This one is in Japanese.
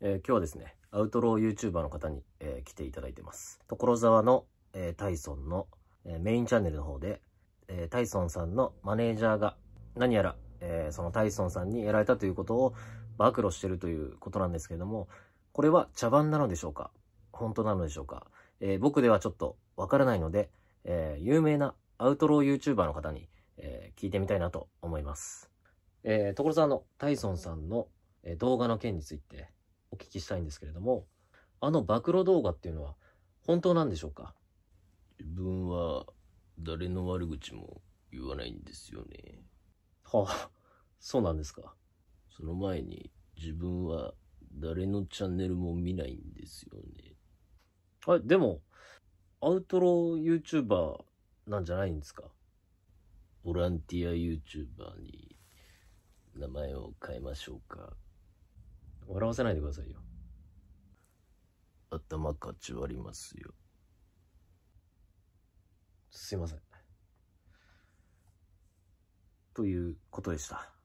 えー、今日はですね、アウトロー YouTuber の方に、えー、来ていただいてます。所沢の、えー、タイソンの、えメインチャンネルの方で、えタイソンさんのマネージャーが何やら、えそのタイソンさんにやられたということを暴露してるということなんですけれども、これは茶番なのでしょうか本当なのでしょうか、え僕ではちょっとわからないので、え有名なアウトロー YouTuber の方に、え聞いてみたいなと思います。え所沢のタイソンさんの、え動画の件について、お聞きしたいんですけれども、あの暴露動画っていうのは本当なんでしょうか自分は誰の悪口も言わないんですよね。はあ、そうなんですか。その前に自分は誰のチャンネルも見ないんですよね。あ、でも、アウトロー YouTuber なんじゃないんですかボランティア YouTuber に名前を変えましょうか。笑わせないでくださいよ。頭かち割りますよ。すいません。ということでした。